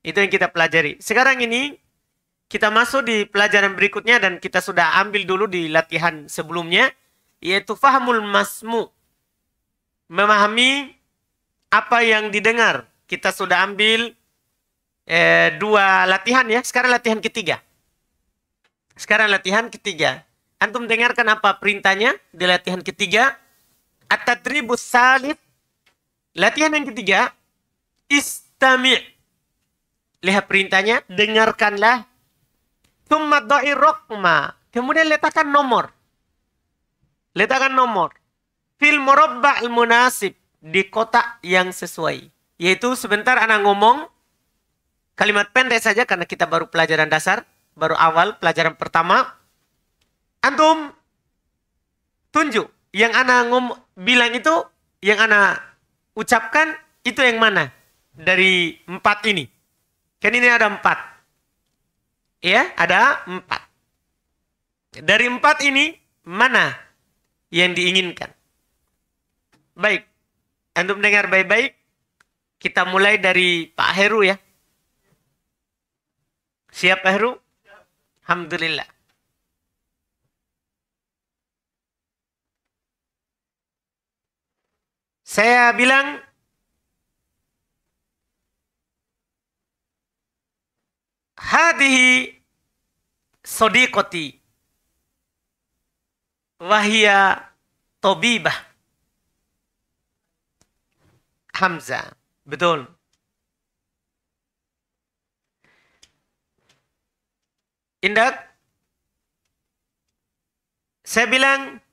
Itu yang kita pelajari. Sekarang ini kita masuk di pelajaran berikutnya dan kita sudah ambil dulu di latihan sebelumnya yaitu fahmul masmu. Memahami apa yang didengar. Kita sudah ambil eh, dua latihan ya. Sekarang latihan ketiga. Sekarang latihan ketiga. Antum dengarkan apa perintahnya di latihan ketiga. Atatribus salib. Latihan yang ketiga. Istami' Lihat perintahnya, hmm. dengarkanlah. rokma. Kemudian letakkan nomor. Letakkan nomor. Fil murabba'il munasib. Di kotak yang sesuai. Yaitu sebentar anak ngomong. Kalimat pendek saja karena kita baru pelajaran dasar. Baru awal pelajaran pertama. Antum tunjuk. Yang anak ngom bilang itu. Yang anak ucapkan itu yang mana dari empat ini? Kan ini ada empat. Ya, ada empat. Dari empat ini, mana yang diinginkan? Baik, Antum mendengar baik-baik. Kita mulai dari Pak Heru ya. Siap Pak Heru? Alhamdulillah. Saya bilang Hadihi sodikoti wahia tobibah Hamzah. Betul. Indak. Saya bilang,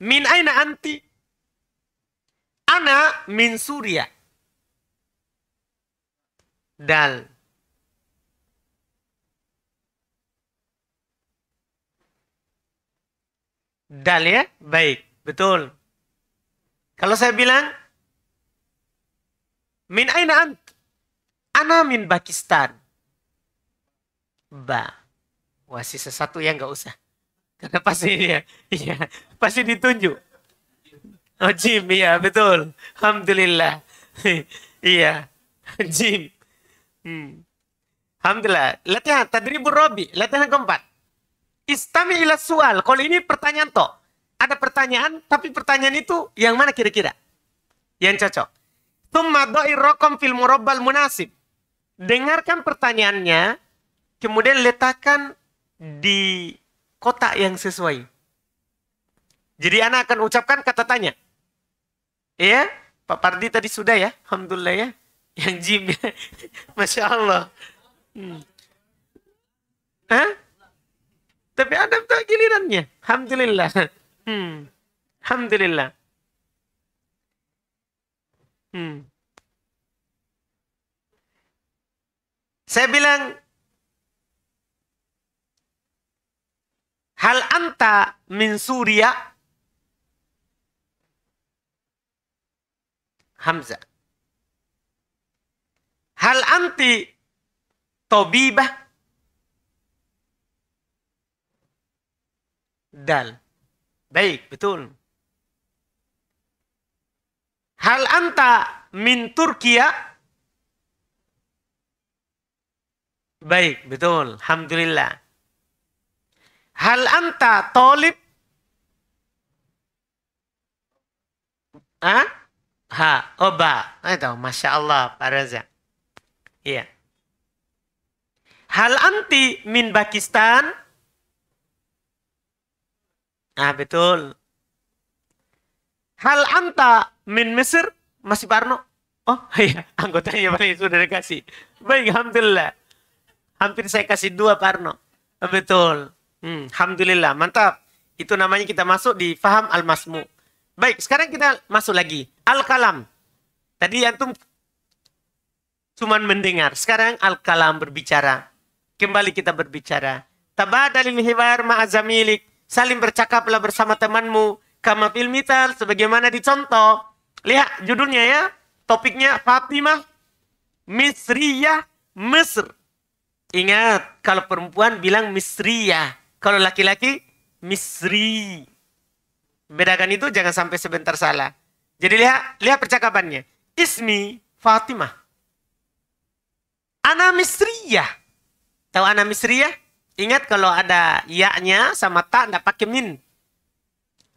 min aina anti? Ana min Suria. Dal. dal ya baik betul kalau saya bilang min aina ant ana min Pakistan ba wah sisa satu ya nggak usah karena pasti ya, ya pasti ditunjuk oh Jim ya betul alhamdulillah iya Jim hmm. alhamdulillah latihan tadribur robi latihan keempat Istami ila sual. Kalau ini pertanyaan toh. Ada pertanyaan, tapi pertanyaan itu yang mana kira-kira? Yang cocok. Tumma do'i rokom fil murabbal munasib. Dengarkan pertanyaannya, kemudian letakkan di kotak yang sesuai. Jadi anak akan ucapkan kata tanya. Iya, Pak Pardi tadi sudah ya, Alhamdulillah ya. Yang jim ya. Masya Allah. Hmm. Hah? Tapi ada tak gilirannya. Alhamdulillah. Hmm. Alhamdulillah. Hmm. Saya bilang, Hal anta min Suria? Hamzah. Hal anti tobibah? dal. Baik, betul. Hal anta min Turkiya? Baik, betul. Alhamdulillah. Hal anta tolib? Ah? Ha, oba. Itu, Masya Allah, Pak Reza. Iya. Hal anti min Pakistan? Ah betul. Hal anta min Mesir? Masih Parno? Oh iya, anggotanya paling sudah dikasih. Baik, Alhamdulillah. Hampir saya kasih dua Parno. Ah, betul. Hmm, Alhamdulillah, mantap. Itu namanya kita masuk di faham al-masmu. Baik, sekarang kita masuk lagi. Al-kalam. Tadi antum cuma mendengar. Sekarang al-kalam berbicara. Kembali kita berbicara. Tabadalil hibar ma'azamilik Saling bercakaplah bersama temanmu. Kama fil mital, sebagaimana dicontoh. Lihat judulnya ya. Topiknya Fatimah Misriyah Mesir. Ingat, kalau perempuan bilang Misriyah. Kalau laki-laki Misri. Bedakan itu jangan sampai sebentar salah. Jadi lihat, lihat percakapannya. Ismi Fatimah. Ana Misriyah. Tahu Ana Misriyah? Ingat kalau ada ya-nya sama tak tidak pakai min.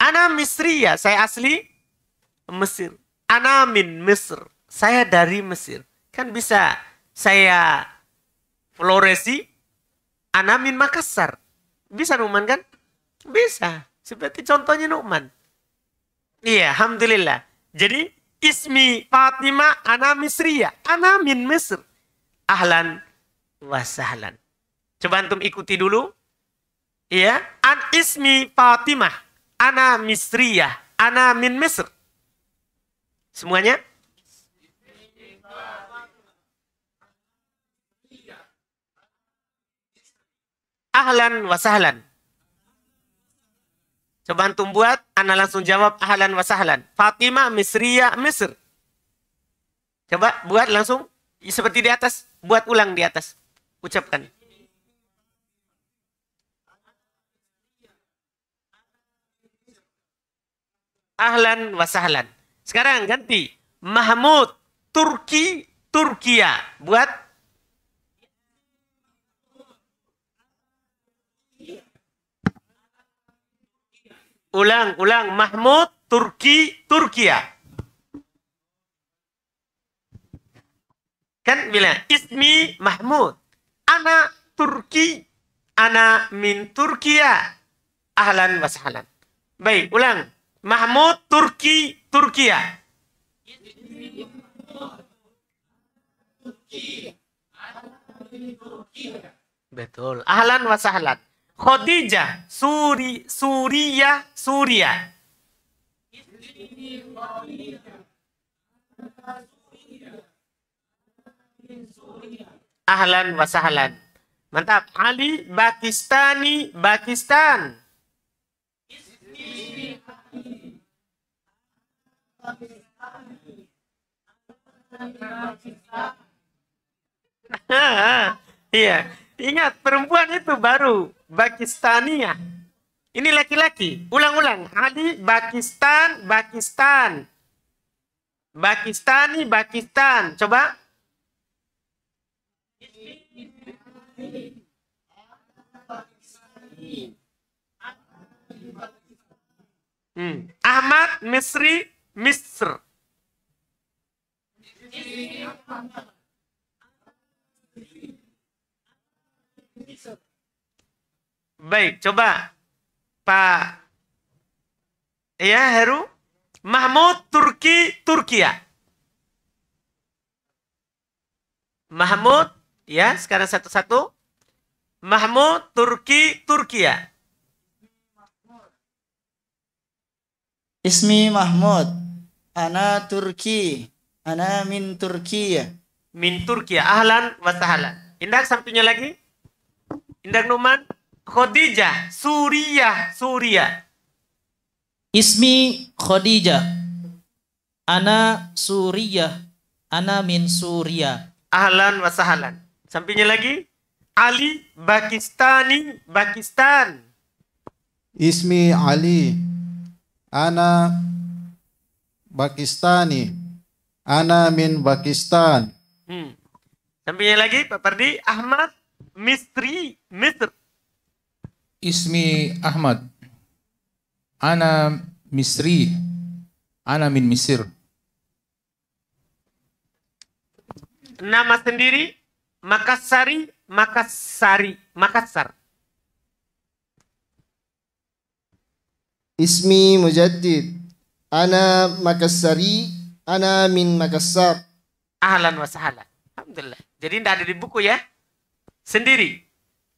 Ana Misri ya, saya asli Mesir. Ana min Mesir. Saya dari Mesir. Kan bisa saya Floresi, Ana min Makassar. Bisa Numan kan? Bisa. Seperti contohnya Numan. Iya, Alhamdulillah. Jadi, ismi Fatima Ana Misriya. Ana min Mesir. Ahlan wa sahlan. Coba antum ikuti dulu. Ya, an ismi Fatimah, ana misriyah, ana min Mesir, Semuanya? Ahlan wa sahlan. Coba antum buat, ana langsung jawab ahlan wa sahlan. Fatimah misriyah Mesir. Coba buat langsung seperti di atas, buat ulang di atas. Ucapkan. Ahlan wa Sekarang ganti. Mahmud, Turki, Turkiya. Buat Ulang, ulang. Mahmud, Turki, Turkiya. Kan bilang, ismi Mahmud. anak Turki. anak min Turkiya. Ahlan wa Baik, ulang. Mahmud Turki Turkiya. Betul. Ahlan wa sahlan. Khadijah Suri Suria Suria. Ahlan wa sahlan. Mantap. Ali Pakistani Pakistan. Ismi Iya, ingat perempuan itu baru Pakistania. Ini laki-laki. Ulang-ulang. Ali Pakistan, Pakistan. Pakistani, Pakistan. Coba. Hmm. Ahmad Misri Misr. Baik, coba Pak ya Heru Mahmud Turki Turkiya. Mahmud ya sekarang satu-satu. Mahmud Turki Turkiya. Ismi Mahmud ana Turki ana min Turki. Ya. min Turki. Ya. ahlan wa sahlan sampingnya lagi indak Numan Khadijah Suriah Suria. Ismi Khadijah Ana Suriah Ana min Suria. Ahlan wa sahlan Sampingnya lagi Ali Pakistani Pakistan Ismi Ali Ana Pakistani. Ana min Pakistan. Hmm. Sampainya lagi Pak Pardi, Ahmad Mistri Mister. Ismi Ahmad. Ana Misri. Ana min Misir. Nama sendiri Makassari, Makassari, Makassar. Ismi Mujaddid. Ana Makassari, ana min Makassar. Ahlan wa sahlan. Alhamdulillah. Jadi tidak ada di buku ya? Sendiri.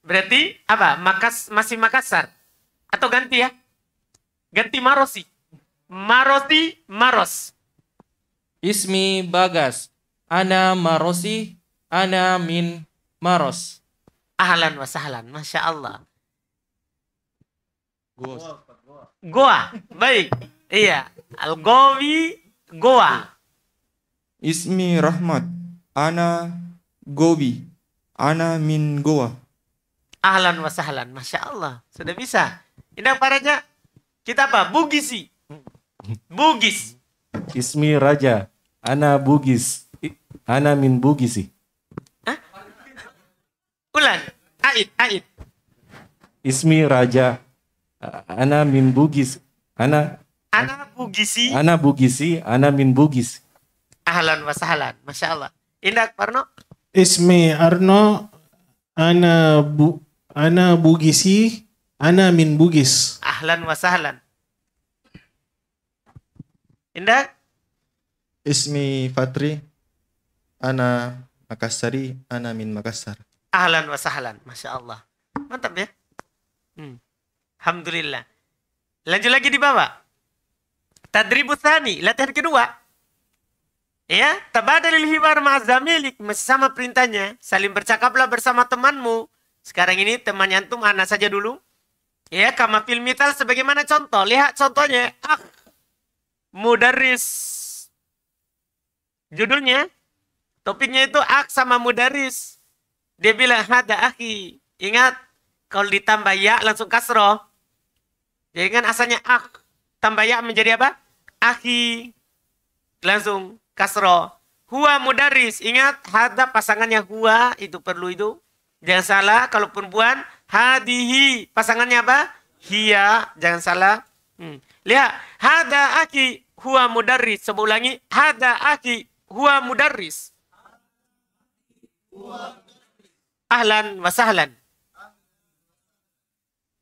Berarti apa? Makas masih Makassar. Atau ganti ya? Ganti Marosi. Marosi Maros. Ismi Bagas. Ana Marosi. Ana min Maros. Ahlan wa sahlan. Masya Allah. Goa. Goa. Baik. Iya. Al-Gowi Goa. Ismi Rahmat. Ana Gowi. Ana min Goa. Ahlan wa sahlan. Masya Allah. Sudah bisa. Ini apa raja? Kita apa? Bugisi. Bugis. Ismi Raja. Ana Bugis. Ana min Bugisi. Hah? Ulan. Ait. Ait. Ismi Raja. Ana min Bugis. Ana Ana Bugisi. Ana Bugisi, Ana min Bugis. Ahlan wa sahlan, Masya Allah. Indak, Parno? Ismi Arno, Ana Bu Ana Bugisi, Ana min Bugis. Ahlan wa sahlan. Indak? Ismi Fatri, Ana Makassari, Ana min Makassar. Ahlan wa sahlan, Masya Allah. Mantap ya? Hmm. Alhamdulillah. Lanjut lagi di bawah. Tadribu tani, latihan kedua. Ya, tabadalil himar ma'azamilik. Masih sama perintahnya. Saling bercakaplah bersama temanmu. Sekarang ini teman antum mana saja dulu. Ya, kama fil mital sebagaimana contoh. Lihat contohnya. Ah, mudaris. Judulnya, topiknya itu ak sama mudaris. Dia bilang, ada akhi. Ingat, kalau ditambah ya langsung kasroh. Jangan asalnya ak. Tambah ya menjadi apa? Ahi langsung kasro. hua mudaris. Ingat hadap pasangannya hua, itu perlu itu. Jangan salah kalau perempuan hadihi pasangannya apa? Hia, Jangan salah. Hmm. Lihat hada aki hua mudaris. Coba ulangi hada aki hua mudaris. Ahlan wasahlan.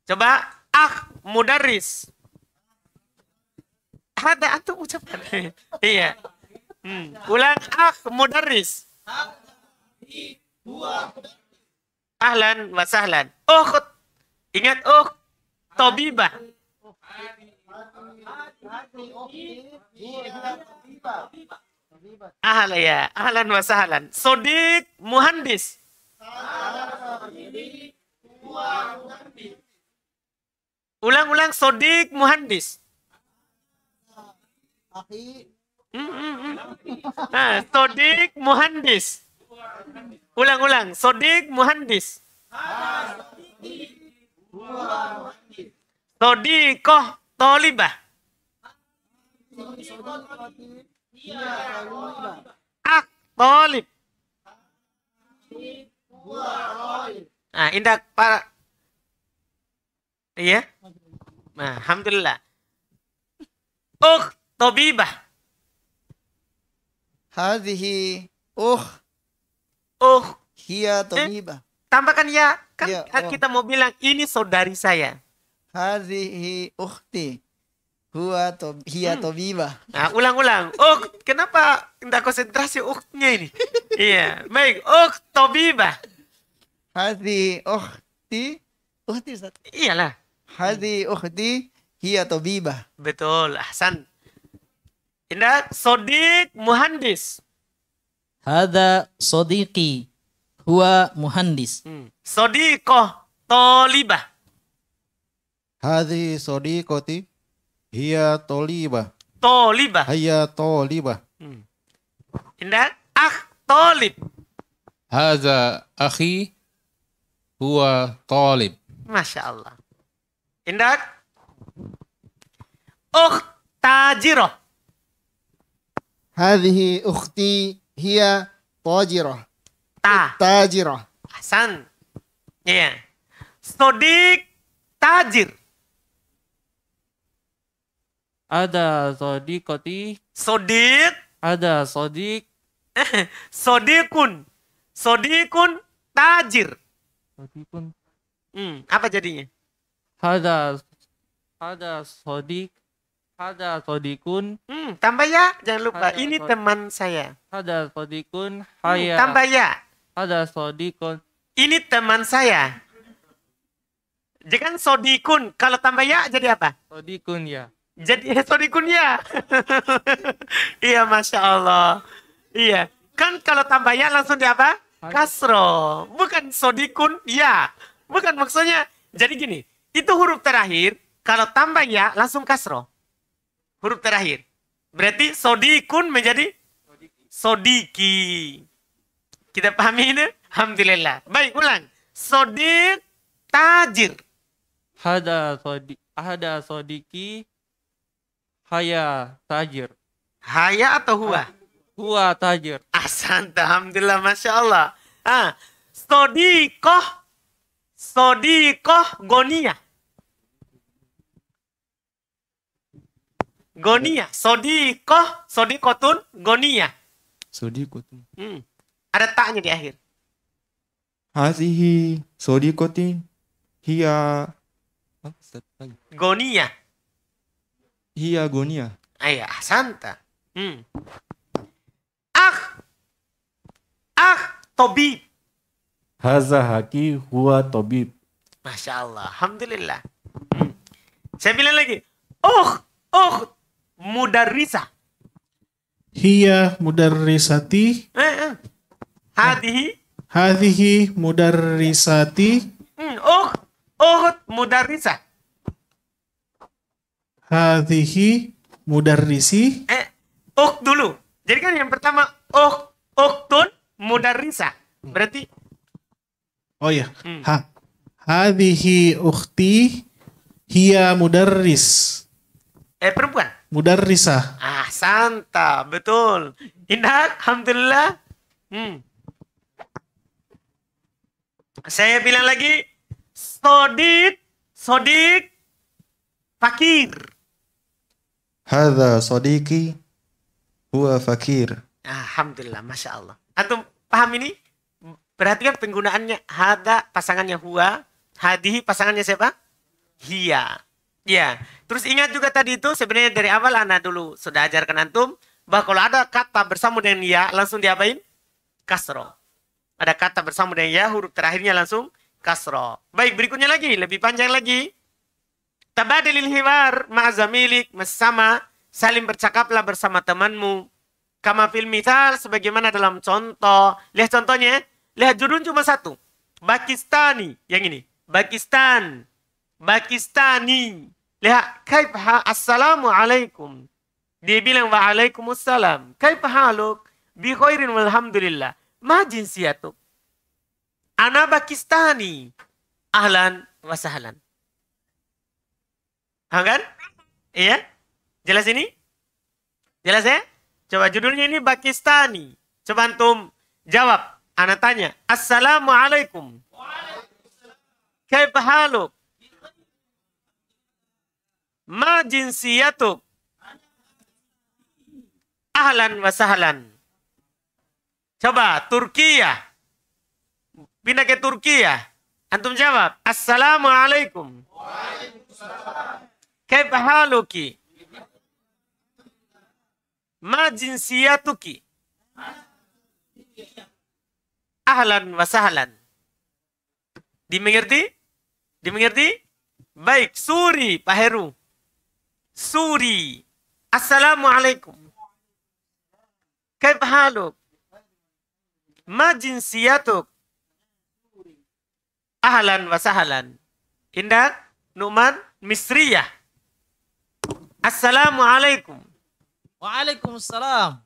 Coba ah mudaris hada antum ucapkan. iya. Hmm. Ulang ah mudarris. Ahlan wa sahlan. Oh, ingat oh tabibah. Ahal ya, ahlan wa sahlan. Sodik muhandis. Ulang-ulang sodik muhandis. Nah, sodik muhandis. Ulang-ulang. Sodik muhandis. Sodikoh tolibah. Ak tolib. Nah, indah para Iya. Nah, alhamdulillah. oh Tabibah. Hadhihi uh uh hiya tabibah. tambahkan ya. Kan ya, oh. kita mau bilang ini saudari saya. Hadhihi ukhti. Huwa tob, hiya hmm. Nah, ulang-ulang. Uh, kenapa tidak konsentrasi ukhnya ini? iya. Baik, uh tabibah. Hadhi ukhti. Ukhti Ustaz. Iyalah. Hadhi ukhti hiya tabibah. Betul, ahsan. Indak sodik muhandis. Hada sodiki hua muhandis. Hmm. Sodikoh tolibah. Hadi sodikoti Hia tolibah. toliba. Hia tolibah. Hmm. Indah, ak tolib. Hada akhi hua tolib. Masya Allah. Indah, ukh tajiroh. Hadhihi ukhti hiya tajirah. Ta. Tajirah. Hasan. Iya. Yeah. Sodik tajir. Ada sodikoti. Sodik. Ada sodik. Sodikun. Sodikun tajir. Sodikun. Hmm, apa jadinya? Ada ada sodik Hada Sodikun. Hmm, tambah ya, jangan lupa. Hada ini teman saya. Hada Sodikun. Hmm, Haya. Hmm, tambah ya. Hada Sodikun. Ini teman saya. Jangan Sodikun. Kalau tambah ya jadi apa? Sodikun ya. Jadi eh, Sodikun ya. iya, masya Allah. Iya. Kan kalau tambah ya langsung di apa? Kasro. Bukan Sodikun ya. Bukan maksudnya. Jadi gini, itu huruf terakhir. Kalau tambah ya langsung kasro huruf terakhir. Berarti sodikun menjadi sodiki. Kita pahami ini? Alhamdulillah. Baik, ulang. Sodik tajir. Hada sodik. ada sodiki. Haya tajir. Haya atau huwa? Huwa tajir. Asanta. Alhamdulillah. Masya Allah. Ah, sodikoh. Sodikoh gonia. Gonia. Sodi ko, Sodi kotun, gonia. kotun. Hmm. Ada taknya di akhir. Hazihi kotin, hia gonia. Hia gonia. Ayah, santa. Hmm. Ah. Ah, tobib. Haza haki huwa tobib. Masya Allah. Alhamdulillah. Hmm. Saya bilang lagi. Oh, oh, mudarrisa. Hiya mudarrisati. Eh, eh. Hadihi. Hadihi mudarrisati. Hmm, oh, oh mudarrisa. Hadihi mudarrisi. Eh, oh dulu. Jadi kan yang pertama oh, oh tun mudarrisa. Berarti Oh ya. Hmm. Ha. Hadihi ukhti hiya mudarris. Eh perempuan. Mudar risa. Ah, santa, betul. Indah, alhamdulillah. Hmm. Saya bilang lagi, sodik, sodik, fakir. Hada sodiki, Hua fakir. Alhamdulillah, Masya Allah. Antum paham ini? Perhatikan penggunaannya. Hada pasangannya Hua, hadihi pasangannya siapa? Hia. Ya, terus ingat juga tadi itu sebenarnya dari awal anak dulu sudah ajarkan antum bahwa kalau ada kata bersama dengan ya langsung diapain? Kasro. Ada kata bersama dengan ya huruf terakhirnya langsung kasro. Baik, berikutnya lagi lebih panjang lagi. Tabadilil hiwar ma'zamilik sama saling bercakaplah bersama temanmu. Kama film misal sebagaimana dalam contoh. Lihat contohnya, lihat judul cuma satu. Pakistani yang ini. Pakistan. Pakistani. Lihat, kaifha assalamualaikum. Dia bilang waalaikumsalam. haluk? Bi khairin walhamdulillah. Ma jinsiyatuk? Ana Pakistani. Ahlan wa sahlan. Ha kan? Iya? Jelas ini? Jelas ya? Coba judulnya ini Pakistani. Coba antum jawab. Ana tanya. Assalamualaikum. Waalaikumsalam. haluk? Ma jinsiyatuk. Ahlan wa sahlan. Coba Turki ya. Pindah ke Turki ya. Antum jawab. Assalamualaikum. Waalaikumsalam. Ma jinsiyatuki? Ahlan wa sahlan. Dimengerti? Dimengerti? Baik, Suri, Pak Heru suri. Assalamualaikum. Kebhaluk. Ma jinsiyatuk. Ahlan wa sahlan. Indah. Numan Misriyah. Assalamualaikum. Waalaikumsalam.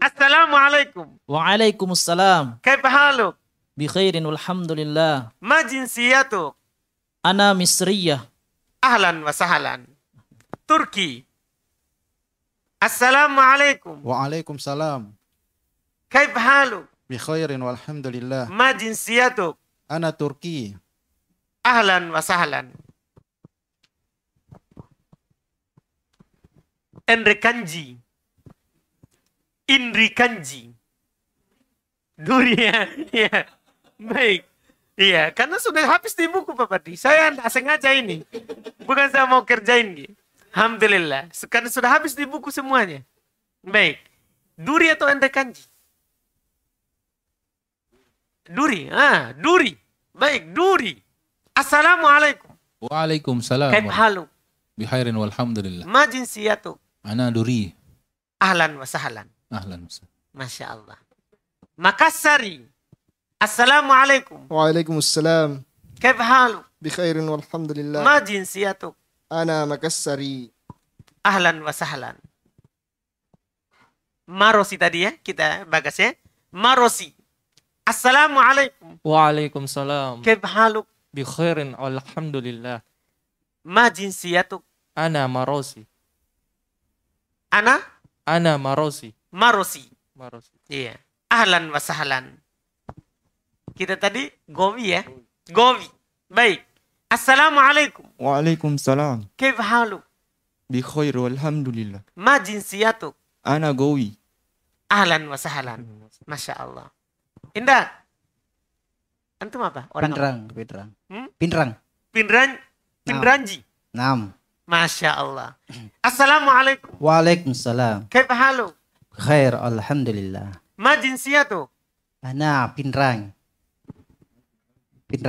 Assalamualaikum. Waalaikumsalam. Kebhaluk. Bikhairin walhamdulillah. Ma jinsiyatuk. Ana Misriyah. Ahlan wa sahlan. Turki. Assalamualaikum. Waalaikumsalam. Kaif Bi khairin walhamdulillah. Ma jinsiyatuk? Ana Turki. Ahlan wa sahlan. Endre Kanji. Indri Kanji. Durian. ya. Baik. Iya, karena sudah habis di buku Pak Badi. Saya tidak sengaja ini. Bukan saya mau kerjain. Gitu. Alhamdulillah. Karena sudah habis di buku semuanya. Baik. Duri atau anda kanji? Duri. Ah, duri. Baik, duri. Assalamualaikum. Waalaikumsalam. Kaif halu? Bihairin walhamdulillah. Majin siyatu. Ana duri. Ahlan wa sahlan. Ahlan wa sahlan. Masya Allah. Makassari. Assalamualaikum. Waalaikumsalam. وعليكم السلام كيف حالك بخير والحمد لله ما جنسيتك أنا مكسري أهلا وسهلا Marosi tadi ya kita bagas ya. Marosi. Assalamualaikum. Waalaikumsalam. Kif haluk? Bi khairin alhamdulillah. Ma jinsiyatuk? Ana Marosi. Ana? Ana Marosi. Marosi. Marosi. Iya. Ahlan wa sahlan. Kita tadi Gobi ya. Gobi. Baik. Assalamualaikum. Waalaikumsalam. Kaif halu? Bi khairu alhamdulillah. Ma jinsiyatuk? Ana Gobi. Ahlan wa sahlan. Masya Allah. Indah. Antum apa? Orang Pindrang. Apa? Pindrang. Hmm? Pindrang. Pindrang. Pindranji. Nam. Masya Allah. Assalamualaikum. Waalaikumsalam. Kaif halu? Khair alhamdulillah. Ma jinsiyatu? Ana Pindrang bin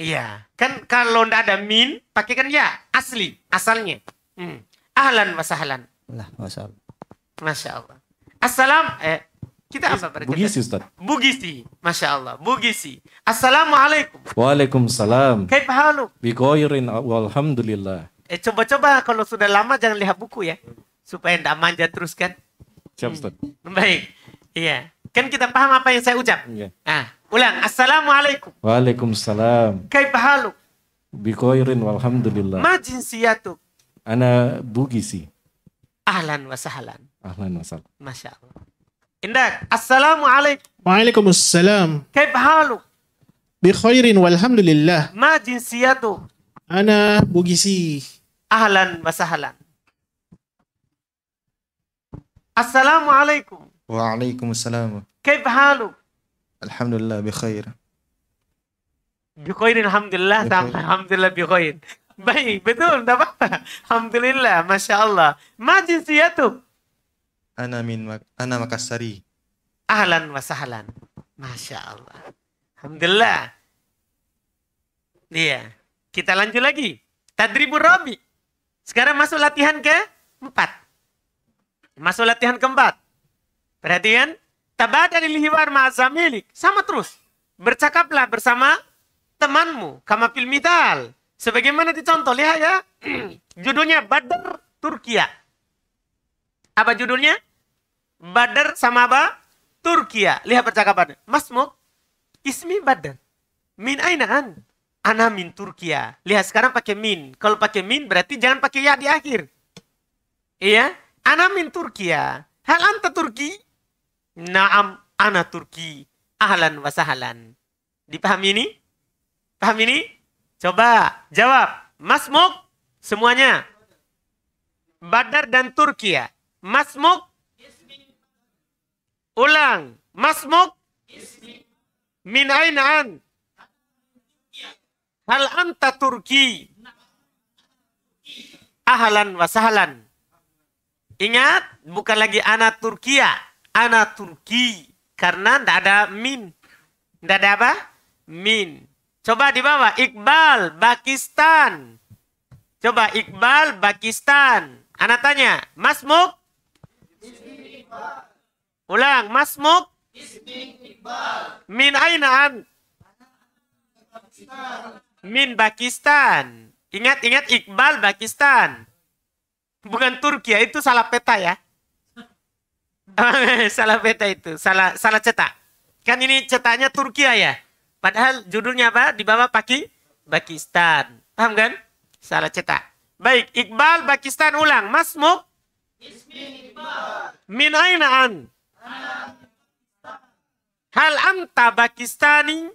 Iya. Kan kalau ndak ada min, pakai kan ya asli, asalnya. Hmm. Ahlan wa sahlan. Lah, Masya Allah. Masya Allah. Assalam. Eh, kita apa berarti? Bugisi Ustaz. Bugisi. Masya Allah. Bugisi. Assalamualaikum. Waalaikumsalam. Kaif haluk? Biqairin walhamdulillah. Eh, coba-coba kalau sudah lama jangan lihat buku ya. Supaya ndak manja terus kan. Siap Ustaz. Hmm. Baik. Iya. Kan kita paham apa yang saya ucap. Iya. Ah. Ulang. Assalamualaikum. Waalaikumsalam. Kaifa halu. Bikoirin, walhamdulillah. Ma jinsiyatuk? Ana Bugisi. Ahlan wa sahlan. Ahlan wa sahlan. Masya Allah. Indak. Assalamualaikum. Waalaikumsalam. Kaifa halu. Bikoirin, walhamdulillah. Ma jinsiyatuk? Ana Bugisi. Ahlan wa sahlan. Assalamualaikum. Waalaikumsalam. Kaifa halu. Alhamdulillah bi khair. Bi khair alhamdulillah, Bikhair. alhamdulillah bi khair. Baik, betul, enggak apa-apa. Alhamdulillah, Masya Allah. Ma jinsiyatu? Ana min ana Makassari. Ahlan wa sahlan. Masya Allah. Alhamdulillah. Iya. Kita lanjut lagi. Tadribur Rabi. Sekarang masuk latihan ke empat. Masuk latihan keempat. Perhatian. Tabada lihiwar ma'azamilik. Sama terus. Bercakaplah bersama temanmu. Kama filmital Sebagaimana dicontoh. Lihat ya. judulnya Badar Turkiya. Apa judulnya? Badar sama apa? Turkiya. Lihat percakapannya. Masmuk. Ismi Badar. Min ainaan. Ana min Turkiya. Lihat sekarang pakai min. Kalau pakai min berarti jangan pakai ya di akhir. Iya. Ana min Turkiya. Hal anta Turki? Naam ana Turki. Ahlan wa sahlan. Dipahami ini? Paham ini? Coba jawab. Mas Muk, semuanya. Badar dan Turki ya. Mas Muk. Ulang. Mas Muk. Min ainan. Hal anta Turki. Ahlan wa sahlan. Ingat, bukan lagi anak Turkiya ana Turki karena tidak ada min. Tidak ada apa? Min. Coba di bawah Iqbal Pakistan. Coba Iqbal Pakistan. Ana tanya, masmuk Ulang, masmuk Min aina an? Min Pakistan. Ingat-ingat Iqbal Pakistan. Bukan Turki ya, itu salah peta ya. salah peta itu, salah salah cetak. Kan ini cetaknya Turki ya, ya. Padahal judulnya apa? Di bawah Paki Pakistan. Paham kan? Salah cetak. Baik, Iqbal Pakistan ulang. Muk? Ismi Iqbal. Min aina an? Hal anta Pakistani?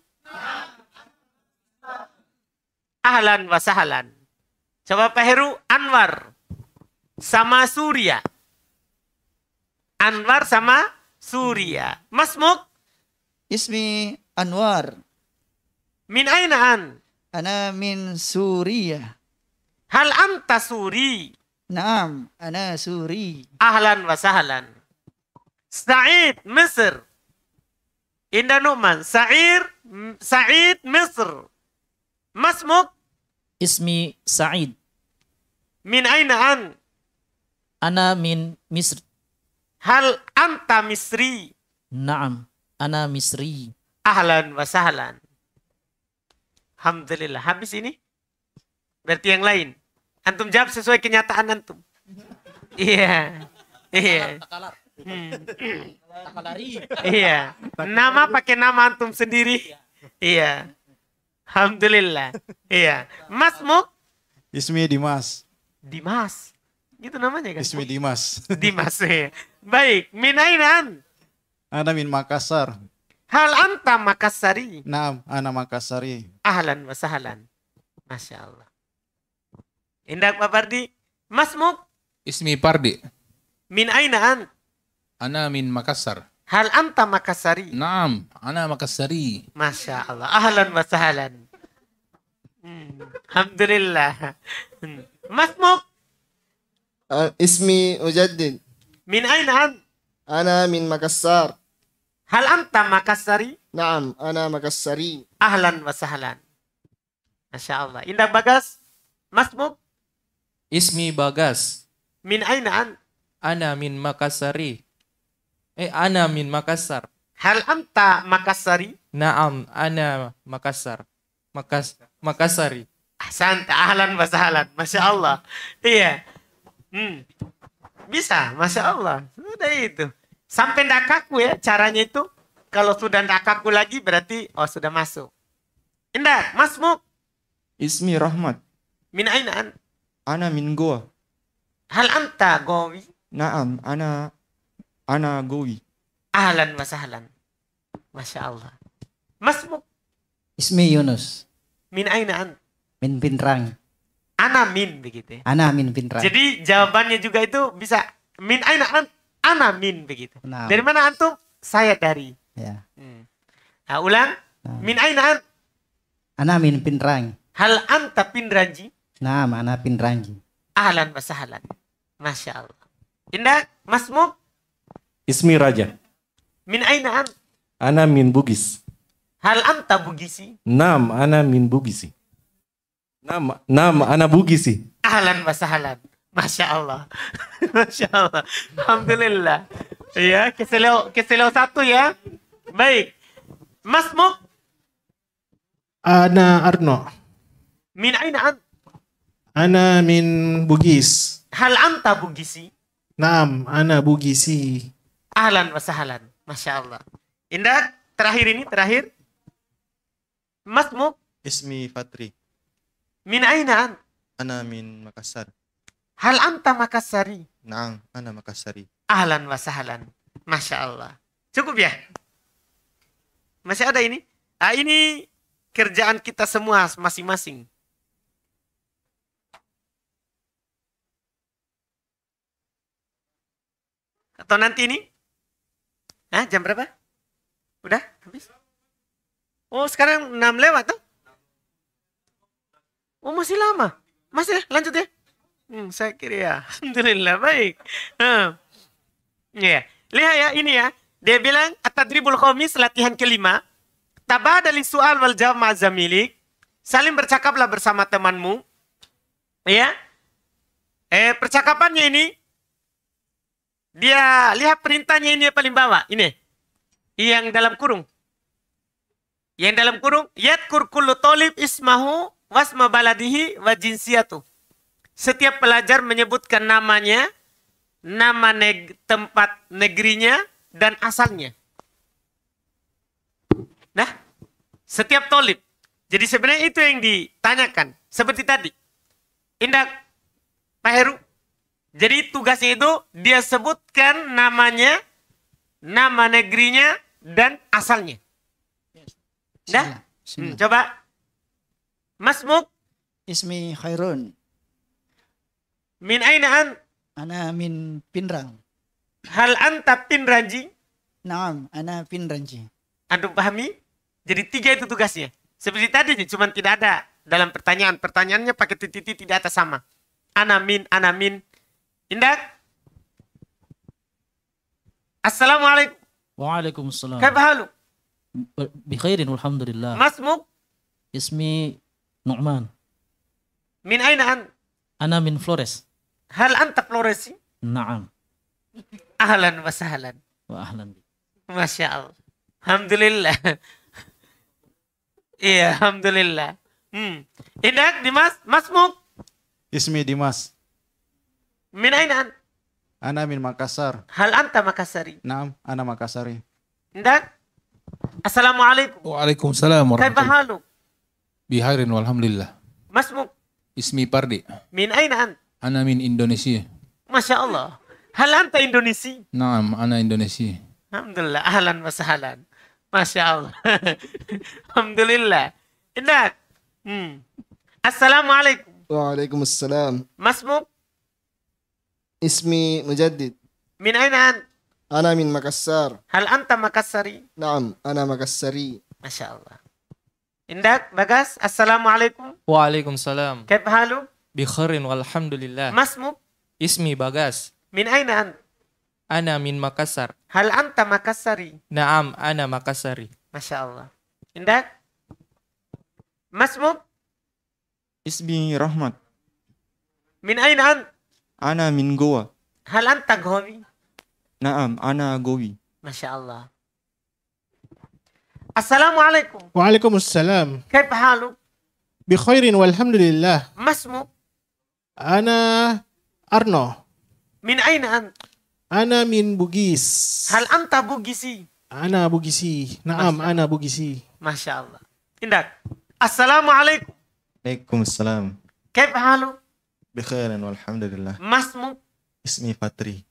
Ahlan wa sahlan. Coba Pak Heru Anwar sama Surya. Anwar sama Surya. Mas Muk? Ismi Anwar. Min aina an? Ana min Surya. Hal anta Suri? Naam, ana Suri. Ahlan wa sahlan. Sa'id Mesir. Indah Nu'man. Sa'ir Sa'id Mesir. Mas Muk? Ismi Sa'id. Min aina an? Ana min Mesir. Hal anta misri? Naam, ana misri. Ahlan wa sahlan. Alhamdulillah. Habis ini? Berarti yang lain. Antum jawab sesuai kenyataan antum. Iya. Iya. Hmm. Iya. Nama pakai nama antum sendiri. Iya. Alhamdulillah. Iya. Masmu? Ismi Dimas. Dimas. Itu namanya kan? Ismi Dimas. Dimas Yeah. Baik, minainan. Ana min Makassar. Hal anta Makassari? Naam, ana Makassari. Ahlan wa sahlan. Masya Allah. Pak Pardi. Mas Ismi Pardi. Min aina Ana min Makassar. Hal anta Makassari? Naam, ana Makassari. masyaallah Allah. Ahlan wa sahlan. Hmm. Alhamdulillah. Hmm. Mas Uh, ismi Ujaddin. Min aina an? Ana min Makassar. Hal anta Makassari? Naam, ana Makassari. Ahlan wa sahlan. Masya Allah. Indah Bagas? masmuk? Ismi Bagas. Min aina an? Ana min Makassari. Eh, ana min Makassar. Hal anta Makassari? Naam, ana Makassar. Makas Makassari. Ahsan, ahlan wa sahlan. Masya Allah. iya. Hmm. Bisa, Masya Allah. Sudah itu. Sampai tidak kaku ya caranya itu. Kalau sudah tidak kaku lagi berarti oh sudah masuk. Indah, Mas Muk. Ismi Rahmat. Min aina Ana min Goa. Hal anta Gowi? Naam, ana ana Gowi. Ahlan wa Masya Allah. Mas Muk. Ismi Yunus. Min aina an? Min pintrang ana min begitu ya. Ana min pintar. Jadi jawabannya juga itu bisa min aina an, ana min begitu. Nah. Dari mana antum? Saya dari. Ya. Hmm. Nah, ulang. Nah. Min aina an? Ana min pinrang. Hal anta pinranji? Nah, ana pinranji. Ahlan wa sahlan. Masya Allah. Indah, masmu? Ismi Raja. Min aina an? Ana min Bugis. Hal anta Bugisi? Nam, ana min Bugisi. Nama, nama, anak bugi sih. Ahlan mas Masya Allah. Masya Allah. Alhamdulillah. Iya, keselau, keselau satu ya. Baik. Mas Muk. Ana Arno. Min aina an? Ana min Bugis. Hal anta Bugisi? Naam, ana Bugisi. Ahlan wa sahlan. Masya Allah. Indah, terakhir ini, terakhir. Mas Muk. Ismi Fatri. Min aina an? Ana min Makassar. Hal anta Makassari? Naam, ana Makassari. Ahlan wa sahlan. Masya Allah. Cukup ya? Masih ada ini? Ah, ini kerjaan kita semua masing-masing. Atau nanti ini? Hah, jam berapa? Udah? Habis? Oh, sekarang 6 lewat tuh? Oh masih lama. Masih lanjut ya. Hmm, saya kira ya. Alhamdulillah baik. Hmm. Ya, yeah. lihat ya ini ya. Dia bilang atadribul komis latihan kelima. Tabadali soal wal jawab ma'zamilik. Saling bercakaplah bersama temanmu. Ya. Eh percakapannya ini dia lihat perintahnya ini yang paling bawah ini. Yang dalam kurung. Yang dalam kurung yat kurkulu tolib ismahu wasma baladihi wa jinsiyatu. Setiap pelajar menyebutkan namanya, nama neg tempat negerinya, dan asalnya. Nah, setiap tolib. Jadi sebenarnya itu yang ditanyakan. Seperti tadi. Indah Pak Heru. Jadi tugasnya itu dia sebutkan namanya, nama negerinya, dan asalnya. Nah, hmm, coba Masmuk? Ismi Khairun. Min aina an? Ana min Pinrang. Hal anta Pinranji? Naam, ana Pinranji. Anda pahami? Jadi tiga itu tugasnya. Seperti tadi cuma tidak ada dalam pertanyaan. Pertanyaannya pakai titik-titik tidak atas sama. Ana min, ana min. Indah? Assalamualaikum. Waalaikumsalam. Kaif halu? Bi Masmuk? Ismi Nu'man. Min aina an? Ana min Flores. Hal anta Floresi? Naam. Ahlan wa sahlan. Wa ahlan. Masya Allah. Alhamdulillah. iya, Alhamdulillah. Hmm. Indak Dimas, Mas Muk. Ismi Dimas. Min aina an? Ana min Makassar. Hal anta Makassari? Naam, ana Makassari. Indak? Assalamualaikum. Waalaikumsalam. warahmatullahi wabarakatuh. Bihairin walhamdulillah. Muk, Ismi Pardi. Min aina ant? Ana min Indonesia. Masya Allah. Hal anta Indonesia? Naam, ana Indonesia. Alhamdulillah. Ahlan wa sahlan. Masya Allah. Alhamdulillah. Indah. Hmm. Assalamualaikum. Waalaikumsalam. Masmuk? Ismi Mujaddid. Min aina ant? Ana min Makassar. Hal anta Makassari? Naam, ana Makassari. Masya Allah. Indak Bagas, Assalamualaikum. Waalaikumsalam. Kep halu? Bikharin walhamdulillah. Masmu? Ismi Bagas. Min aina an? Ana min Makassar. Hal anta Makassari? Naam, ana Makassari. Masyaallah Indak? Masmu? Ismi Rahmat. Min aina an? Ana min Goa. Hal anta Gowi? Naam, ana Gowi. Masyaallah السلام عليكم وعليكم السلام كيف حالك بخير والحمد لله ما اسمك أنا أرنو من أين أنت أنا من بوغيس هل أنت بوغيسي أنا بوغيسي نعم أنا بوغيسي ما شاء الله عندك السلام عليكم عليكم السلام كيف حالك بخير والحمد لله ما اسمك اسمي فاتري.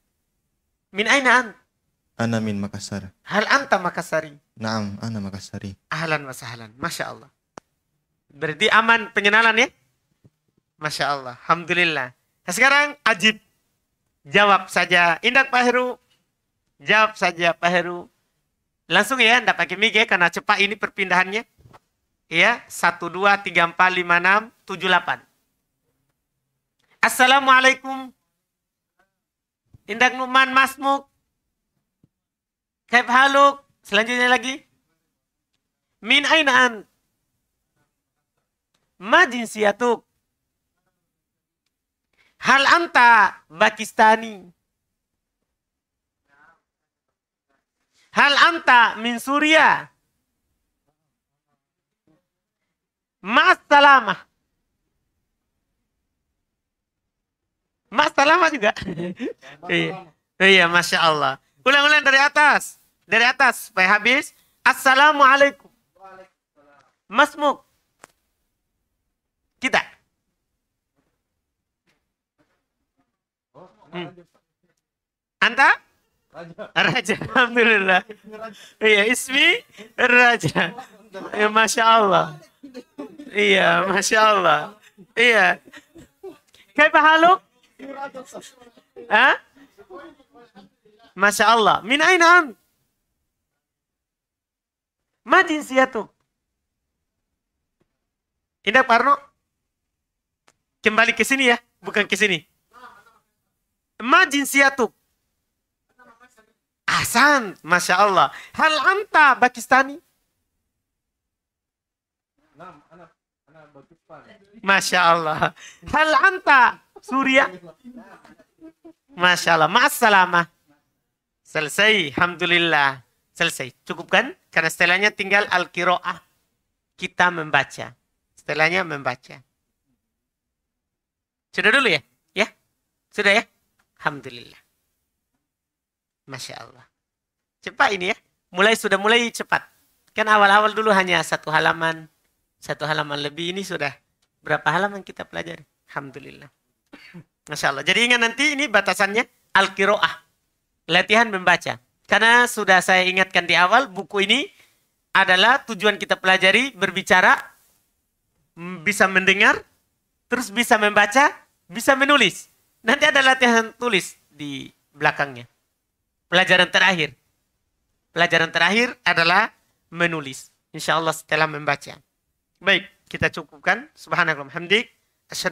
من أين أنت Ana min Makassar. Hal anta Makassari? Naam, ana Makassari. Ahlan wa sahlan. Masya Allah. Berarti aman pengenalan ya? Masya Allah. Alhamdulillah. Nah, sekarang ajib. Jawab saja. Indak Pak Heru. Jawab saja Pak Heru. Langsung ya, tidak pakai mic ya, karena cepat ini perpindahannya. Ya, 1, 2, 3, 4, 5, 6, 7, 8. Assalamualaikum. Indak Numan Masmuk. Kaif haluk? Selanjutnya lagi. Min aina an? Ma jinsiyatuk? Hal anta Pakistani? Hal anta min Suria? mas salama juga. iya. Iya, Masya Allah. Ulang-ulang dari atas. Dari atas supaya habis. Assalamualaikum. Masmuk. Kita. Hmm. Anta? Raja. Raja, Alhamdulillah. Iya, ismi Raja. Ya, Masya Allah. Iya, Masya Allah. Iya. Kayak halu? Hah? Masya Allah. Min aina ant? Ma Siatu, Indah Parno, kembali ke sini ya, bukan ke sini. Ma Siatu, Asan, Masya Allah. Hal anta Pakistani? Masya Allah. Hal anta Suria? Masya Allah. Ma'assalamah. Selesai. Alhamdulillah. Selesai. Cukup kan? Karena setelahnya tinggal al-kiro'ah. Kita membaca. Setelahnya membaca. Sudah dulu ya? Ya? Sudah ya? Alhamdulillah. Masya Allah. Cepat ini ya. Mulai sudah mulai cepat. Kan awal-awal dulu hanya satu halaman. Satu halaman lebih ini sudah. Berapa halaman kita pelajari? Alhamdulillah. Masya Allah. Jadi ingat nanti ini batasannya. Al-Qiro'ah. Latihan membaca. Karena sudah saya ingatkan di awal, buku ini adalah tujuan kita pelajari berbicara, bisa mendengar, terus bisa membaca, bisa menulis. Nanti ada latihan tulis di belakangnya. Pelajaran terakhir. Pelajaran terakhir adalah menulis. Insya Allah setelah membaca. Baik, kita cukupkan. Subhanallah, hamdik.